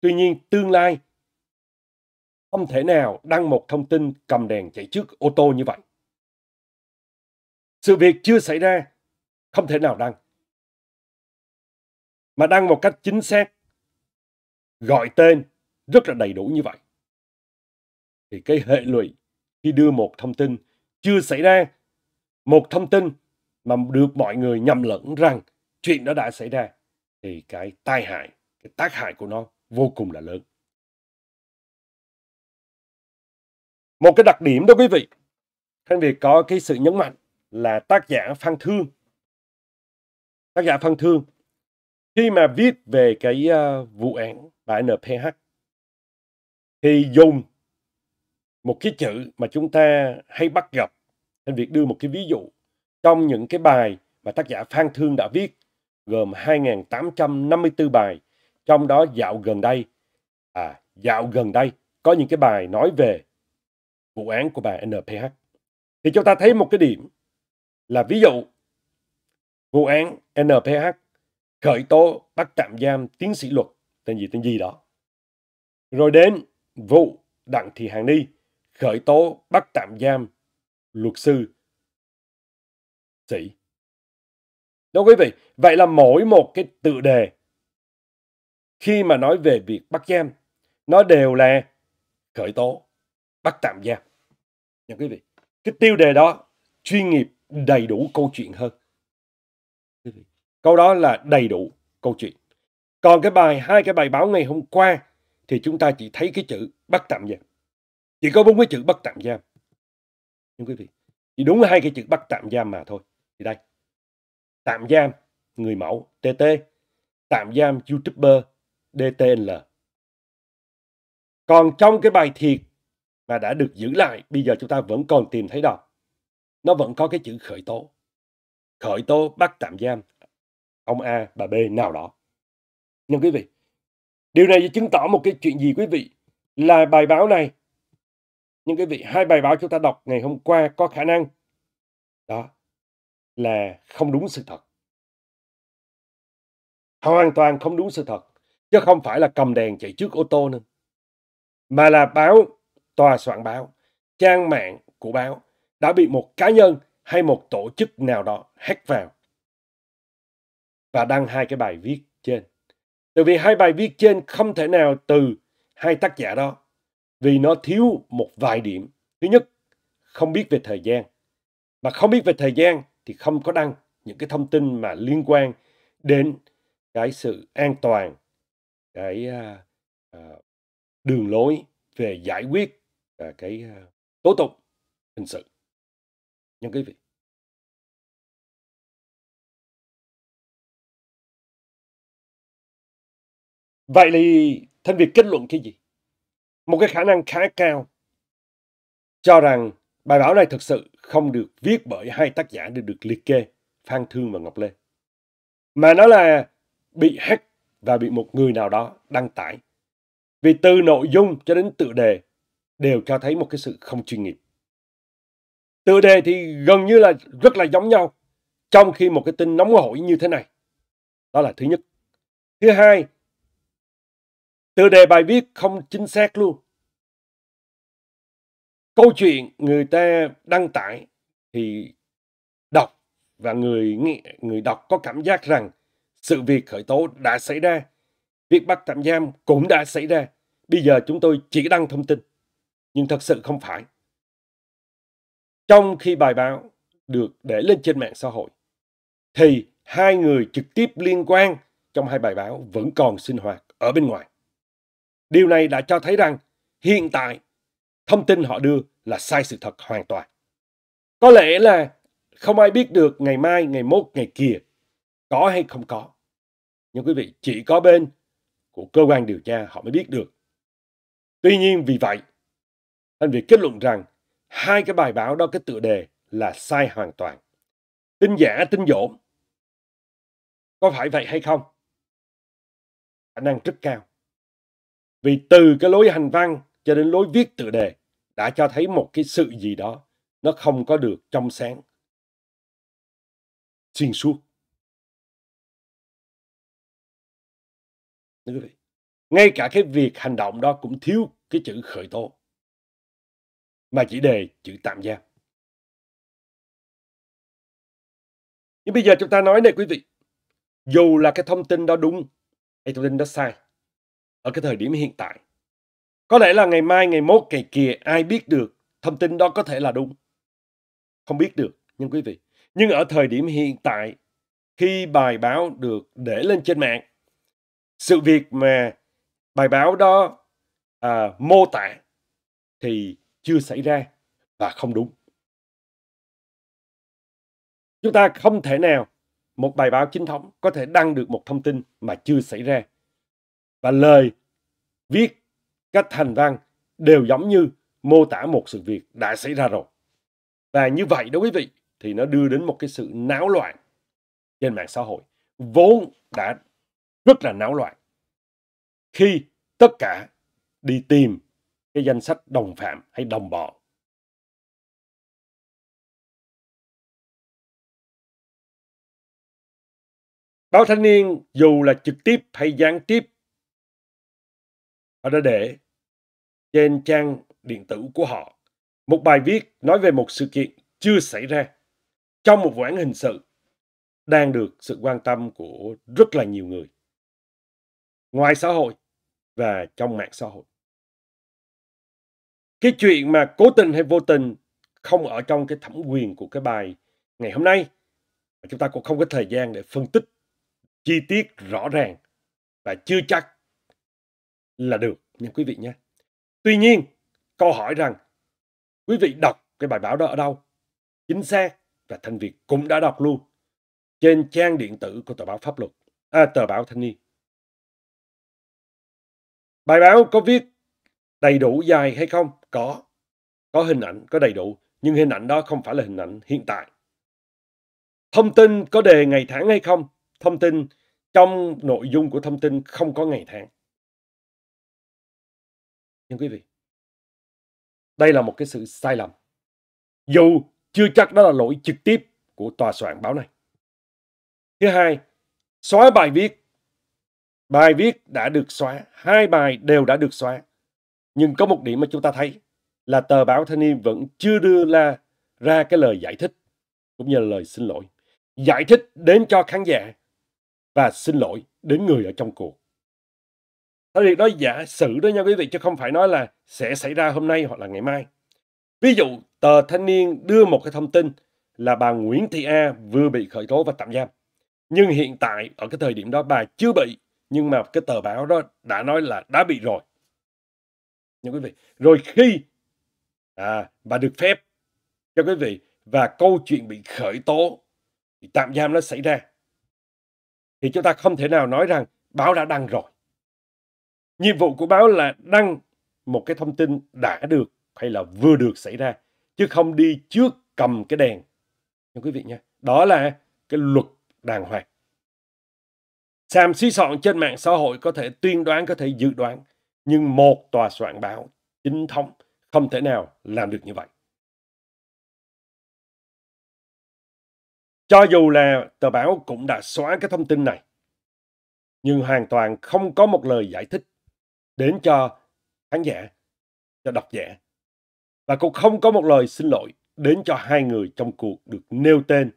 tuy nhiên tương lai không thể nào đăng một thông tin cầm đèn chạy trước ô tô như vậy sự việc chưa xảy ra không thể nào đăng mà đăng một cách chính xác gọi tên rất là đầy đủ như vậy thì cái hệ lụy khi đưa một thông tin chưa xảy ra một thông tin mà được mọi người nhầm lẫn rằng chuyện đó đã xảy ra thì cái tai hại cái tác hại của nó vô cùng là lớn một cái đặc điểm đó quý vị Khánh Việt có cái sự nhấn mạnh là tác giả Phan Thương tác giả Phan Thương khi mà viết về cái ờ, vụ án tại NPH thì dùng một cái chữ mà chúng ta hay bắt gặp nên việc đưa một cái ví dụ trong những cái bài mà tác giả Phan Thương đã viết gồm 2.854 bài trong đó dạo gần đây à dạo gần đây có những cái bài nói về vụ án của bà NPH thì chúng ta thấy một cái điểm là ví dụ vụ án NPH khởi tố bắt tạm giam tiến sĩ luật tên gì tên gì đó rồi đến vụ đặng thị hàng ni khởi tố bắt tạm giam luật sư sĩ. đó quý vị, vậy là mỗi một cái tự đề khi mà nói về việc bắt giam, nó đều là khởi tố, bắt tạm giam. Nha quý vị, cái tiêu đề đó chuyên nghiệp đầy đủ câu chuyện hơn. Câu đó là đầy đủ câu chuyện. Còn cái bài hai cái bài báo ngày hôm qua thì chúng ta chỉ thấy cái chữ bắt tạm giam chỉ có bốn cái chữ bắt tạm giam nhưng quý vị chỉ đúng hai cái chữ bắt tạm giam mà thôi thì đây tạm giam người mẫu tt tạm giam youtuber dtl còn trong cái bài thiệt mà đã được giữ lại bây giờ chúng ta vẫn còn tìm thấy đâu nó vẫn có cái chữ khởi tố khởi tố bắt tạm giam ông a bà b nào đó nhưng quý vị điều này chứng tỏ một cái chuyện gì quý vị là bài báo này nhưng cái vị hai bài báo chúng ta đọc ngày hôm qua có khả năng đó là không đúng sự thật hoàn toàn không đúng sự thật chứ không phải là cầm đèn chạy trước ô tô nữa mà là báo tòa soạn báo trang mạng của báo đã bị một cá nhân hay một tổ chức nào đó hack vào và đăng hai cái bài viết trên. từ vì hai bài viết trên không thể nào từ hai tác giả đó vì nó thiếu một vài điểm. Thứ nhất, không biết về thời gian. Mà không biết về thời gian thì không có đăng những cái thông tin mà liên quan đến cái sự an toàn, cái uh, đường lối về giải quyết uh, cái uh, tố tụng hình sự. Nhân quý vị. Vậy thì thân Việt kết luận cái gì? một cái khả năng khá cao cho rằng bài báo này thực sự không được viết bởi hai tác giả để được liệt kê, Phan Thương và Ngọc Lê. Mà nó là bị hack và bị một người nào đó đăng tải. Vì từ nội dung cho đến tựa đề đều cho thấy một cái sự không chuyên nghiệp. Tựa đề thì gần như là rất là giống nhau, trong khi một cái tin nóng hổi như thế này. Đó là thứ nhất. Thứ hai Tựa đề bài viết không chính xác luôn. Câu chuyện người ta đăng tải thì đọc và người nghe, người đọc có cảm giác rằng sự việc khởi tố đã xảy ra, việc bắt tạm giam cũng đã xảy ra. Bây giờ chúng tôi chỉ đăng thông tin, nhưng thật sự không phải. Trong khi bài báo được để lên trên mạng xã hội, thì hai người trực tiếp liên quan trong hai bài báo vẫn còn sinh hoạt ở bên ngoài. Điều này đã cho thấy rằng hiện tại thông tin họ đưa là sai sự thật hoàn toàn. Có lẽ là không ai biết được ngày mai, ngày mốt, ngày kia có hay không có. Nhưng quý vị, chỉ có bên của cơ quan điều tra họ mới biết được. Tuy nhiên vì vậy, anh Việt kết luận rằng hai cái bài báo đó cái tựa đề là sai hoàn toàn. Tin giả, tin dỗm. Có phải vậy hay không? Khả năng rất cao. Vì từ cái lối hành văn cho đến lối viết tựa đề đã cho thấy một cái sự gì đó nó không có được trong sáng xuyên suốt. ngay cả cái việc hành động đó cũng thiếu cái chữ khởi tố mà chỉ đề chữ tạm giam. Nhưng bây giờ chúng ta nói này quý vị, dù là cái thông tin đó đúng hay thông tin đó sai, ở cái thời điểm hiện tại. Có lẽ là ngày mai, ngày mốt, ngày kia ai biết được thông tin đó có thể là đúng. Không biết được, nhưng quý vị. Nhưng ở thời điểm hiện tại, khi bài báo được để lên trên mạng, sự việc mà bài báo đó à, mô tả thì chưa xảy ra và không đúng. Chúng ta không thể nào một bài báo chính thống có thể đăng được một thông tin mà chưa xảy ra và lời viết cách thành văn đều giống như mô tả một sự việc đã xảy ra rồi. Và như vậy đó quý vị, thì nó đưa đến một cái sự náo loạn trên mạng xã hội. Vốn đã rất là náo loạn. Khi tất cả đi tìm cái danh sách đồng phạm hay đồng bọn Báo Thanh Niên dù là trực tiếp hay gián tiếp Họ đã để trên trang điện tử của họ một bài viết nói về một sự kiện chưa xảy ra trong một vụ án hình sự đang được sự quan tâm của rất là nhiều người ngoài xã hội và trong mạng xã hội. Cái chuyện mà cố tình hay vô tình không ở trong cái thẩm quyền của cái bài ngày hôm nay chúng ta cũng không có thời gian để phân tích chi tiết rõ ràng và chưa chắc là được nha quý vị nhé. Tuy nhiên, câu hỏi rằng quý vị đọc cái bài báo đó ở đâu? Chính xác và Thanh Việt cũng đã đọc luôn trên trang điện tử của tờ báo pháp luật, à, tờ báo thanh niên. Bài báo có viết đầy đủ dài hay không? Có. Có hình ảnh, có đầy đủ. Nhưng hình ảnh đó không phải là hình ảnh hiện tại. Thông tin có đề ngày tháng hay không? Thông tin trong nội dung của thông tin không có ngày tháng. Nhưng quý vị, đây là một cái sự sai lầm. Dù chưa chắc đó là lỗi trực tiếp của tòa soạn báo này. Thứ hai, xóa bài viết. Bài viết đã được xóa, hai bài đều đã được xóa. Nhưng có một điểm mà chúng ta thấy là tờ báo Thanh niên vẫn chưa đưa ra, ra cái lời giải thích cũng như là lời xin lỗi. Giải thích đến cho khán giả và xin lỗi đến người ở trong cuộc. Đó thì nói giả sử đó nha quý vị chứ không phải nói là sẽ xảy ra hôm nay hoặc là ngày mai. Ví dụ tờ Thanh niên đưa một cái thông tin là bà Nguyễn Thị A vừa bị khởi tố và tạm giam. Nhưng hiện tại ở cái thời điểm đó bà chưa bị nhưng mà cái tờ báo đó đã nói là đã bị rồi. Nha quý vị. Rồi khi à, bà được phép cho quý vị và câu chuyện bị khởi tố bị tạm giam nó xảy ra thì chúng ta không thể nào nói rằng báo đã đăng rồi Nhiệm vụ của báo là đăng một cái thông tin đã được hay là vừa được xảy ra, chứ không đi trước cầm cái đèn. Nha quý vị nha. Đó là cái luật đàng hoàng. Sàm suy soạn trên mạng xã hội có thể tuyên đoán, có thể dự đoán. Nhưng một tòa soạn báo chính thống không thể nào làm được như vậy. Cho dù là tờ báo cũng đã xóa cái thông tin này, nhưng hoàn toàn không có một lời giải thích đến cho khán giả, cho độc giả. Và cũng không có một lời xin lỗi đến cho hai người trong cuộc được nêu tên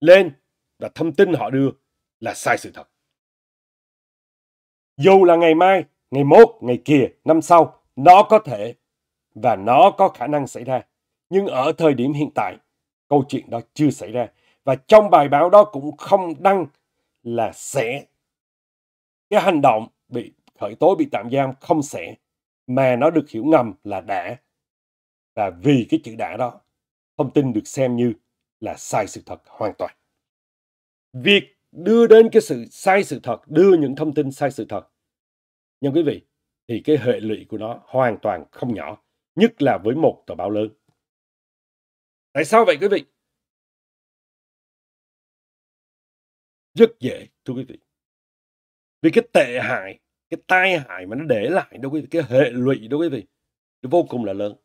lên và thông tin họ đưa là sai sự thật. Dù là ngày mai, ngày mốt, ngày kia, năm sau, nó có thể và nó có khả năng xảy ra. Nhưng ở thời điểm hiện tại, câu chuyện đó chưa xảy ra. Và trong bài báo đó cũng không đăng là sẽ cái hành động bị khởi tố bị tạm giam không sẽ mà nó được hiểu ngầm là đã. Và vì cái chữ đã đó, thông tin được xem như là sai sự thật hoàn toàn. Việc đưa đến cái sự sai sự thật, đưa những thông tin sai sự thật, nhưng quý vị, thì cái hệ lụy của nó hoàn toàn không nhỏ, nhất là với một tờ báo lớn. Tại sao vậy quý vị? Rất dễ, thưa quý vị. Vì cái tệ hại cái tai hại mà nó để lại đối với cái hệ lụy đâu quý vị nó vô cùng là lớn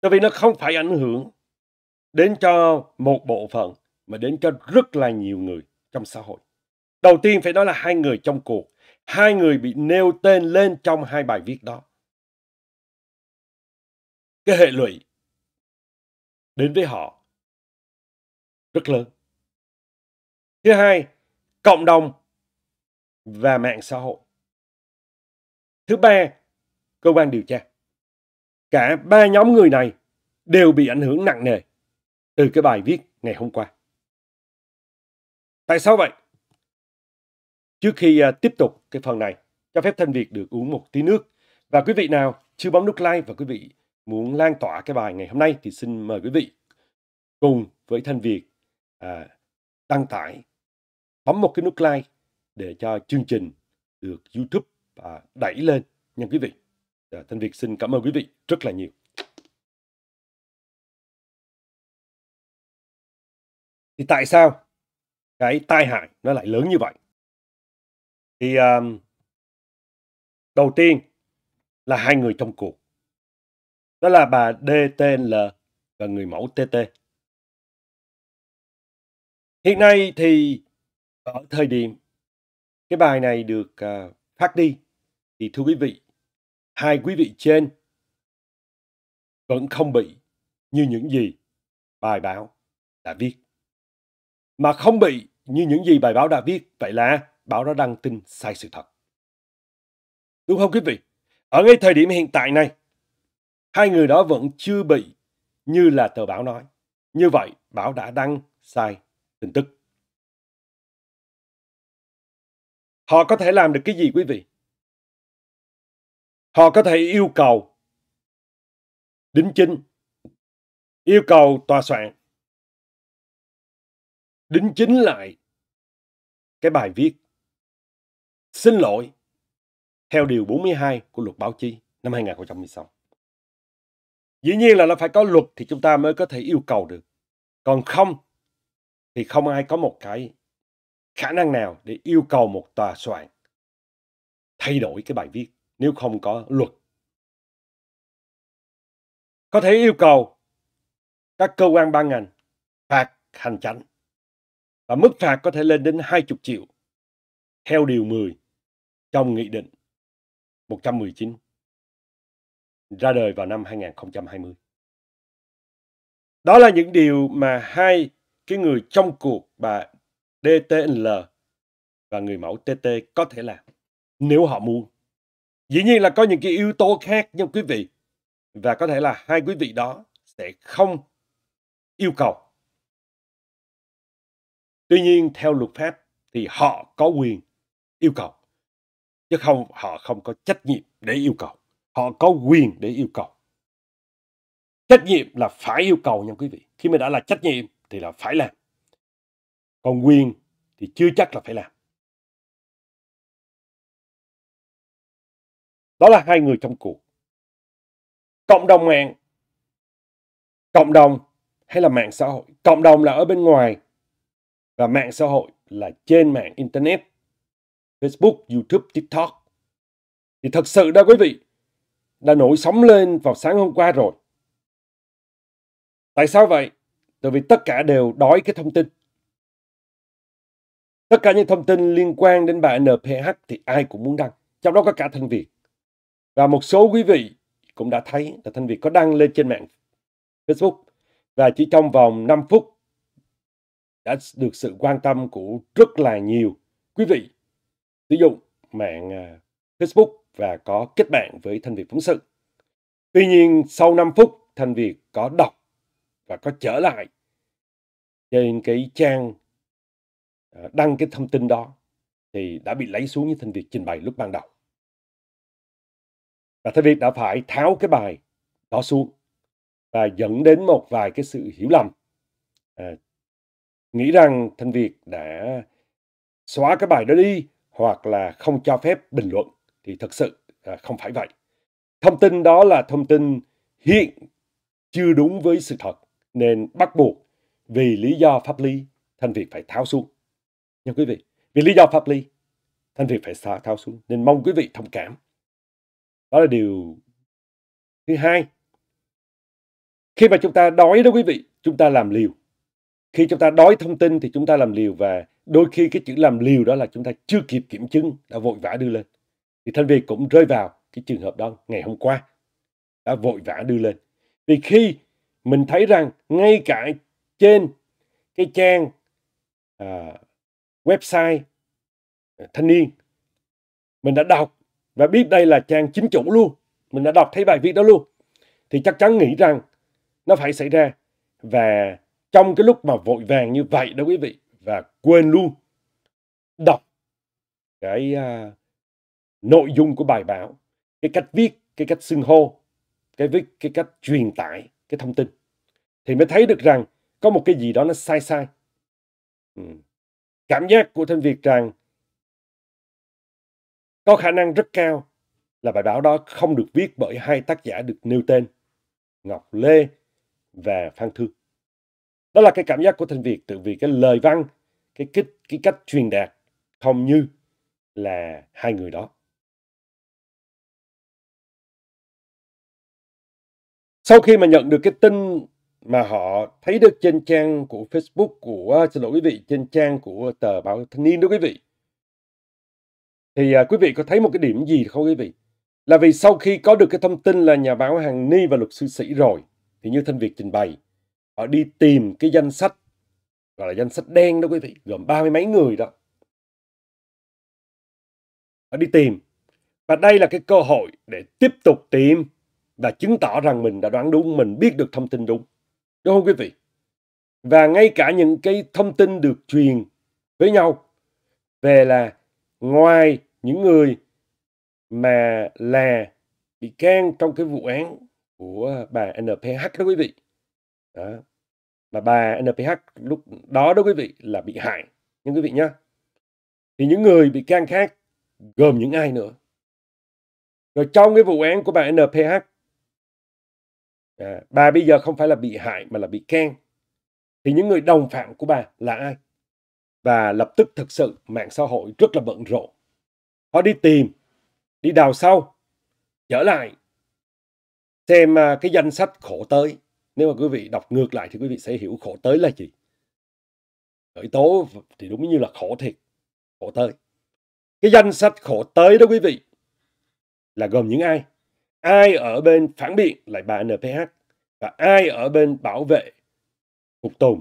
tại vì nó không phải ảnh hưởng đến cho một bộ phận mà đến cho rất là nhiều người trong xã hội đầu tiên phải nói là hai người trong cuộc hai người bị nêu tên lên trong hai bài viết đó cái hệ lụy đến với họ rất lớn thứ hai cộng đồng và mạng xã hội Thứ ba, cơ quan điều tra. Cả ba nhóm người này đều bị ảnh hưởng nặng nề từ cái bài viết ngày hôm qua. Tại sao vậy? Trước khi à, tiếp tục cái phần này, cho phép Thanh Việt được uống một tí nước. Và quý vị nào chưa bấm nút like và quý vị muốn lan tỏa cái bài ngày hôm nay thì xin mời quý vị cùng với Thanh Việt à, đăng tải, bấm một cái nút like để cho chương trình được YouTube và đẩy lên nha quý vị. À, Thanh Việt xin cảm ơn quý vị rất là nhiều. Thì tại sao cái tai hại nó lại lớn như vậy? Thì um, đầu tiên là hai người trong cuộc. Đó là bà DTL và người mẫu TT. Hiện nay thì ở thời điểm cái bài này được uh, phát đi thì thưa quý vị, hai quý vị trên vẫn không bị như những gì bài báo đã viết. Mà không bị như những gì bài báo đã viết, vậy là báo đó đăng tin sai sự thật. Đúng không quý vị? Ở ngay thời điểm hiện tại này, hai người đó vẫn chưa bị như là tờ báo nói. Như vậy, báo đã đăng sai tin tức. Họ có thể làm được cái gì quý vị? Họ có thể yêu cầu đính chính, yêu cầu tòa soạn, đính chính lại cái bài viết. Xin lỗi, theo Điều 42 của luật báo chí năm 2016. Dĩ nhiên là nó phải có luật thì chúng ta mới có thể yêu cầu được. Còn không thì không ai có một cái khả năng nào để yêu cầu một tòa soạn thay đổi cái bài viết nếu không có luật. Có thể yêu cầu các cơ quan ban ngành phạt hành chánh và mức phạt có thể lên đến 20 triệu theo điều 10 trong nghị định 119 ra đời vào năm 2020. Đó là những điều mà hai cái người trong cuộc bà DTNL và người mẫu TT có thể làm nếu họ muốn. Dĩ nhiên là có những cái yếu tố khác nha quý vị. Và có thể là hai quý vị đó sẽ không yêu cầu. Tuy nhiên theo luật pháp thì họ có quyền yêu cầu. Chứ không họ không có trách nhiệm để yêu cầu. Họ có quyền để yêu cầu. Trách nhiệm là phải yêu cầu nha quý vị. Khi mà đã là trách nhiệm thì là phải làm. Còn quyền thì chưa chắc là phải làm. Đó là hai người trong cuộc. Cộng đồng mạng, cộng đồng hay là mạng xã hội. Cộng đồng là ở bên ngoài và mạng xã hội là trên mạng Internet, Facebook, YouTube, TikTok. Thì thật sự đó quý vị, đã nổi sóng lên vào sáng hôm qua rồi. Tại sao vậy? Tại vì tất cả đều đói cái thông tin. Tất cả những thông tin liên quan đến bà NPH thì ai cũng muốn đăng. Trong đó có cả thân Việt. Và một số quý vị cũng đã thấy là Thanh Việt có đăng lên trên mạng Facebook và chỉ trong vòng 5 phút đã được sự quan tâm của rất là nhiều quý vị sử dụng mạng à, Facebook và có kết bạn với Thanh Việt Phóng sự. Tuy nhiên sau 5 phút Thanh Việt có đọc và có trở lại trên cái trang à, đăng cái thông tin đó thì đã bị lấy xuống như Thanh Việt trình bày lúc ban đầu và Thái Việt đã phải tháo cái bài đó xuống và dẫn đến một vài cái sự hiểu lầm à, nghĩ rằng Thanh Việt đã xóa cái bài đó đi hoặc là không cho phép bình luận thì thật sự à, không phải vậy thông tin đó là thông tin hiện chưa đúng với sự thật nên bắt buộc vì lý do pháp lý Thanh Việt phải tháo xuống nha quý vị vì lý do pháp lý Thanh Việt phải xả tháo xuống nên mong quý vị thông cảm đó là điều thứ hai khi mà chúng ta đói đó quý vị chúng ta làm liều khi chúng ta đói thông tin thì chúng ta làm liều và đôi khi cái chữ làm liều đó là chúng ta chưa kịp kiểm chứng đã vội vã đưa lên thì thanh việt cũng rơi vào cái trường hợp đó ngày hôm qua đã vội vã đưa lên vì khi mình thấy rằng ngay cả trên cái trang à, website à, thanh niên mình đã đọc và biết đây là trang chính chủ luôn mình đã đọc thấy bài viết đó luôn thì chắc chắn nghĩ rằng nó phải xảy ra và trong cái lúc mà vội vàng như vậy đó quý vị và quên luôn đọc cái uh, nội dung của bài báo cái cách viết cái cách xưng hô cái viết cái cách truyền tải cái thông tin thì mới thấy được rằng có một cái gì đó nó sai sai ừ. cảm giác của thanh việt rằng có khả năng rất cao là bài báo đó không được viết bởi hai tác giả được nêu tên, Ngọc Lê và Phan Thư. Đó là cái cảm giác của Thanh Việt tự vì cái lời văn, cái, cái, cái cách truyền đạt không như là hai người đó. Sau khi mà nhận được cái tin mà họ thấy được trên trang của Facebook của xin lỗi quý vị trên trang của tờ báo Thanh niên đó quý vị thì à, quý vị có thấy một cái điểm gì không quý vị? Là vì sau khi có được cái thông tin là nhà báo Hàng Ni và luật sư Sĩ rồi, thì như Thanh Việt trình bày, họ đi tìm cái danh sách, gọi là danh sách đen đó quý vị, gồm ba mươi mấy người đó. Họ đi tìm. Và đây là cái cơ hội để tiếp tục tìm và chứng tỏ rằng mình đã đoán đúng, mình biết được thông tin đúng. Đúng không quý vị? Và ngay cả những cái thông tin được truyền với nhau về là ngoài những người mà là bị can trong cái vụ án của bà NPH đó quý vị đó. mà bà NPH lúc đó đó quý vị là bị hại nhưng quý vị nhá thì những người bị can khác gồm những ai nữa rồi trong cái vụ án của bà NPH à, bà bây giờ không phải là bị hại mà là bị can thì những người đồng phạm của bà là ai và lập tức thực sự mạng xã hội rất là bận rộn họ đi tìm đi đào sâu trở lại xem à, cái danh sách khổ tới nếu mà quý vị đọc ngược lại thì quý vị sẽ hiểu khổ tới là gì khởi tố thì đúng như là khổ thiệt khổ tới cái danh sách khổ tới đó quý vị là gồm những ai ai ở bên phản biện lại bà NPH và ai ở bên bảo vệ phục tùng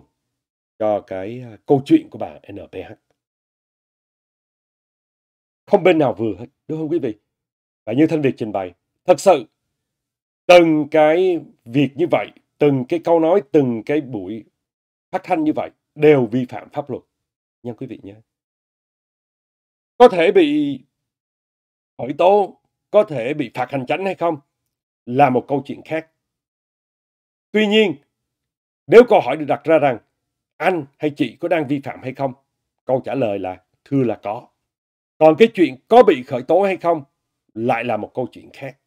cho cái à, câu chuyện của bà NPH không bên nào vừa hết, đúng không quý vị? Và như Thanh Việt trình bày, thật sự từng cái việc như vậy, từng cái câu nói, từng cái buổi phát thanh như vậy đều vi phạm pháp luật. Nha quý vị nhé. Có thể bị khởi tố, có thể bị phạt hành chánh hay không là một câu chuyện khác. Tuy nhiên, nếu câu hỏi được đặt ra rằng anh hay chị có đang vi phạm hay không, câu trả lời là thưa là có. Còn cái chuyện có bị khởi tố hay không lại là một câu chuyện khác.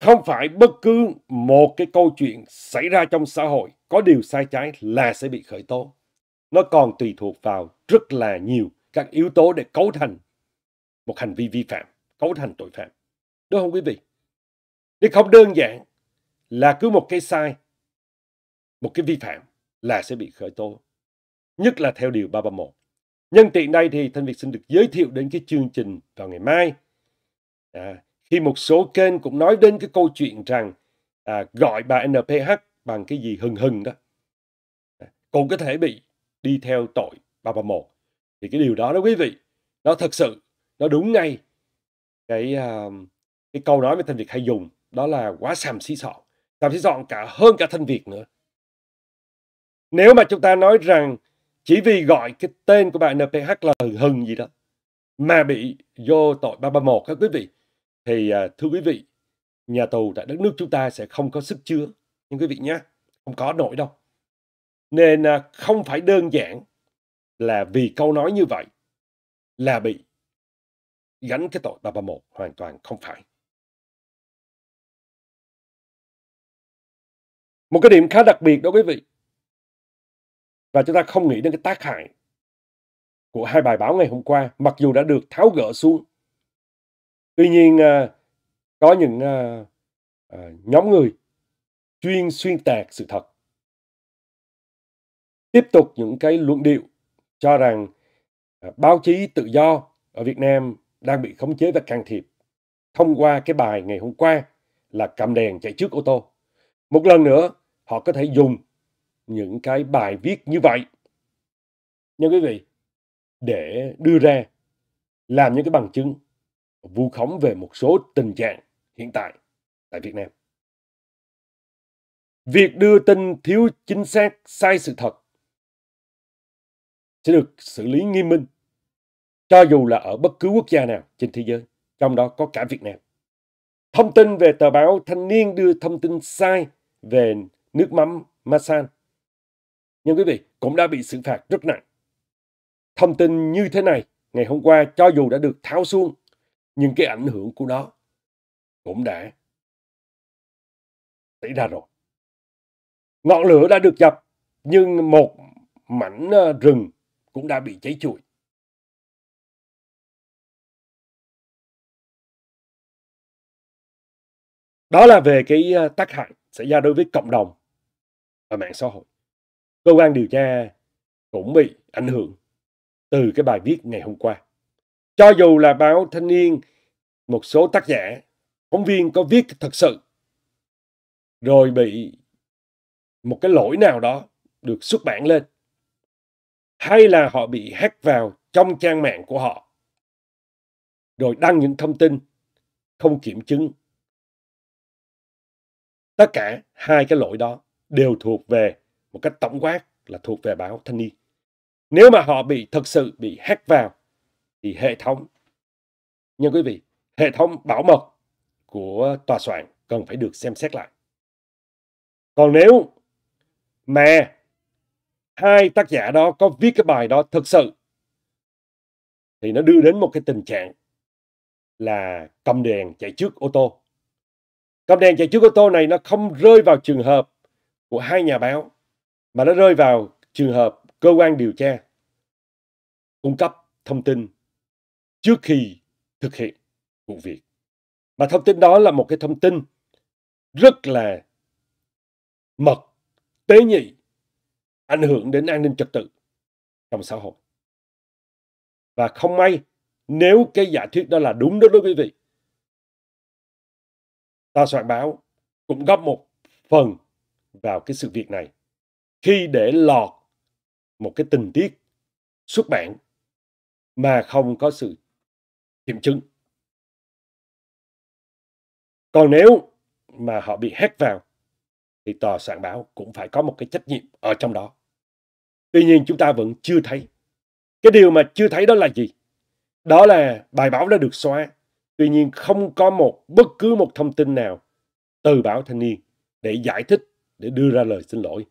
Không phải bất cứ một cái câu chuyện xảy ra trong xã hội có điều sai trái là sẽ bị khởi tố. Nó còn tùy thuộc vào rất là nhiều các yếu tố để cấu thành một hành vi vi phạm, cấu thành tội phạm. Đúng không quý vị? Chứ không đơn giản là cứ một cái sai, một cái vi phạm là sẽ bị khởi tố. Nhất là theo điều 331. Nhân tiện đây thì Thanh Việt xin được giới thiệu đến cái chương trình vào ngày mai. À, khi một số kênh cũng nói đến cái câu chuyện rằng à, gọi bà NPH bằng cái gì hừng hừng đó à, cũng có thể bị đi theo tội 331. Thì cái điều đó đó quý vị, nó thật sự, nó đúng ngay cái à, cái câu nói mà Thanh Việt hay dùng đó là quá xàm xí sọ. Xàm xí sọ cả hơn cả Thanh Việt nữa. Nếu mà chúng ta nói rằng chỉ vì gọi cái tên của bạn NPH là Hừng gì đó mà bị vô tội 331 các quý vị. Thì à, thưa quý vị, nhà tù tại đất nước chúng ta sẽ không có sức chứa. Nhưng quý vị nhé, không có nổi đâu. Nên à, không phải đơn giản là vì câu nói như vậy là bị gánh cái tội 331 hoàn toàn không phải. Một cái điểm khá đặc biệt đó quý vị và chúng ta không nghĩ đến cái tác hại của hai bài báo ngày hôm qua mặc dù đã được tháo gỡ xuống tuy nhiên à, có những à, à, nhóm người chuyên xuyên tạc sự thật tiếp tục những cái luận điệu cho rằng báo chí tự do ở Việt Nam đang bị khống chế và can thiệp thông qua cái bài ngày hôm qua là cầm đèn chạy trước ô tô. Một lần nữa, họ có thể dùng những cái bài viết như vậy nha quý vị để đưa ra làm những cái bằng chứng vu khống về một số tình trạng hiện tại tại Việt Nam. Việc đưa tin thiếu chính xác sai sự thật sẽ được xử lý nghiêm minh cho dù là ở bất cứ quốc gia nào trên thế giới, trong đó có cả Việt Nam. Thông tin về tờ báo Thanh niên đưa thông tin sai về nước mắm Masan nhưng quý vị cũng đã bị xử phạt rất nặng. Thông tin như thế này ngày hôm qua cho dù đã được tháo xuống, nhưng cái ảnh hưởng của nó cũng đã xảy ra rồi. Ngọn lửa đã được dập, nhưng một mảnh ờ, rừng cũng đã bị cháy trụi. Đó là về cái ờ, tác hại xảy ra đối với cộng đồng và mạng xã hội cơ quan điều tra cũng bị ảnh hưởng từ cái bài viết ngày hôm qua. Cho dù là báo Thanh niên, một số tác giả, phóng viên có viết thật sự, rồi bị một cái lỗi nào đó được xuất bản lên, hay là họ bị hack vào trong trang mạng của họ, rồi đăng những thông tin không kiểm chứng. Tất cả hai cái lỗi đó đều thuộc về một cách tổng quát là thuộc về báo Thanh niên. Nếu mà họ bị thực sự bị hack vào thì hệ thống nhưng quý vị, hệ thống bảo mật của tòa soạn cần phải được xem xét lại. Còn nếu mà hai tác giả đó có viết cái bài đó thực sự thì nó đưa đến một cái tình trạng là cầm đèn chạy trước ô tô. Cầm đèn chạy trước ô tô này nó không rơi vào trường hợp của hai nhà báo mà đã rơi vào trường hợp cơ quan điều tra cung cấp thông tin trước khi thực hiện vụ việc. Mà thông tin đó là một cái thông tin rất là mật, tế nhị, ảnh hưởng đến an ninh trật tự trong xã hội. Và không may nếu cái giả thuyết đó là đúng đó đó quý vị. Ta soạn báo cũng góp một phần vào cái sự việc này khi để lọt một cái tình tiết xuất bản mà không có sự kiểm chứng. Còn nếu mà họ bị hack vào thì tòa soạn báo cũng phải có một cái trách nhiệm ở trong đó. Tuy nhiên chúng ta vẫn chưa thấy. Cái điều mà chưa thấy đó là gì? Đó là bài báo đã được xóa. Tuy nhiên không có một bất cứ một thông tin nào từ báo thanh niên để giải thích, để đưa ra lời xin lỗi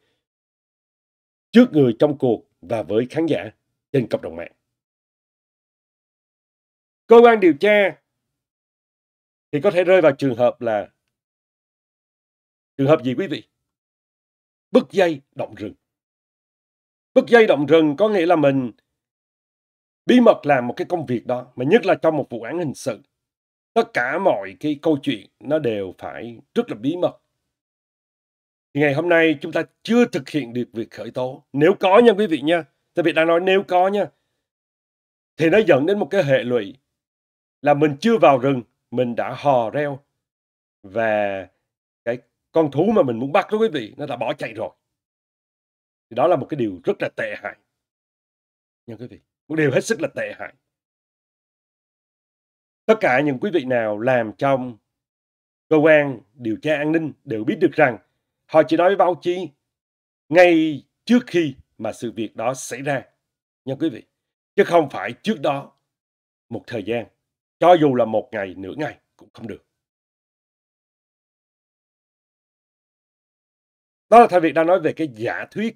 trước người trong cuộc và với khán giả trên cộng đồng mạng. Cơ quan điều tra thì có thể rơi vào trường hợp là trường hợp gì quý vị? Bứt dây động rừng. Bứt dây động rừng có nghĩa là mình bí mật làm một cái công việc đó, mà nhất là trong một vụ án hình sự. Tất cả mọi cái câu chuyện nó đều phải rất là bí mật thì ngày hôm nay chúng ta chưa thực hiện được việc khởi tố nếu có nha quý vị nha tại vì đang nói nếu có nha thì nó dẫn đến một cái hệ lụy là mình chưa vào rừng mình đã hò reo và cái con thú mà mình muốn bắt đó quý vị nó đã bỏ chạy rồi thì đó là một cái điều rất là tệ hại nha quý vị một điều hết sức là tệ hại tất cả những quý vị nào làm trong cơ quan điều tra an ninh đều biết được rằng Họ chỉ nói với báo chí ngay trước khi mà sự việc đó xảy ra, nha quý vị. Chứ không phải trước đó một thời gian, cho dù là một ngày, nửa ngày cũng không được. Đó là thay Việt đang nói về cái giả thuyết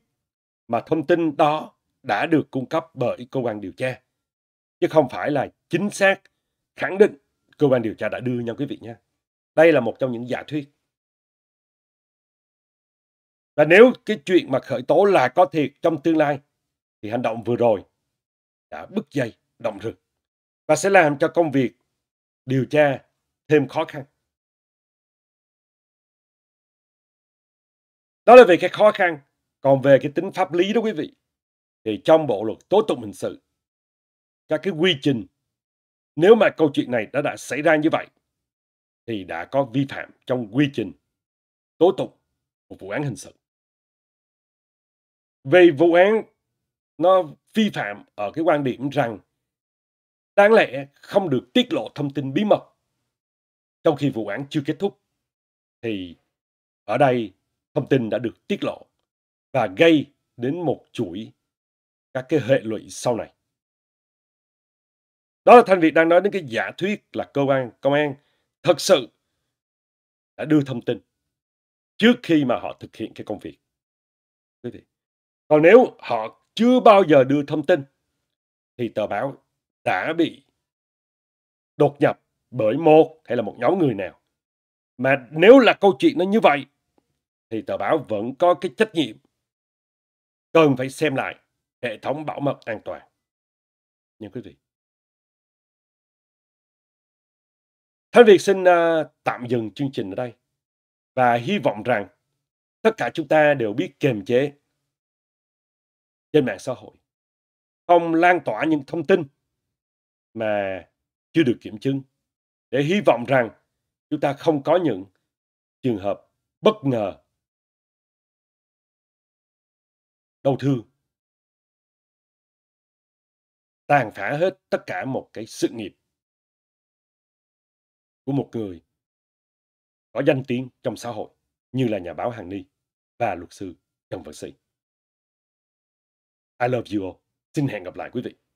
mà thông tin đó đã được cung cấp bởi cơ quan điều tra. Chứ không phải là chính xác khẳng định cơ quan điều tra đã đưa nha quý vị nha. Đây là một trong những giả thuyết. Và nếu cái chuyện mà khởi tố là có thiệt trong tương lai thì hành động vừa rồi đã bứt dây động rừng và sẽ làm cho công việc điều tra thêm khó khăn. Đó là về cái khó khăn. Còn về cái tính pháp lý đó quý vị, thì trong bộ luật tố tụng hình sự, các cái quy trình, nếu mà câu chuyện này đã đã xảy ra như vậy, thì đã có vi phạm trong quy trình tố tụng một vụ án hình sự về vụ án nó vi phạm ở cái quan điểm rằng đáng lẽ không được tiết lộ thông tin bí mật trong khi vụ án chưa kết thúc thì ở đây thông tin đã được tiết lộ và gây đến một chuỗi các cái hệ lụy sau này. Đó là Thanh Việt đang nói đến cái giả thuyết là cơ quan công an thật sự đã đưa thông tin trước khi mà họ thực hiện cái công việc. Quý vị. Còn nếu họ chưa bao giờ đưa thông tin thì tờ báo đã bị đột nhập bởi một hay là một nhóm người nào. Mà nếu là câu chuyện nó như vậy thì tờ báo vẫn có cái trách nhiệm cần phải xem lại hệ thống bảo mật an toàn. Nhưng quý vị, Thanh Việt xin à, tạm dừng chương trình ở đây và hy vọng rằng tất cả chúng ta đều biết kiềm chế trên mạng xã hội không lan tỏa những thông tin mà chưa được kiểm chứng để hy vọng rằng chúng ta không có những trường hợp bất ngờ đau thương tàn phá hết tất cả một cái sự nghiệp của một người có danh tiếng trong xã hội như là nhà báo Hàng Ni và luật sư Trần văn Sĩ. I love you all. Xin hẹn gặp lại quý vị.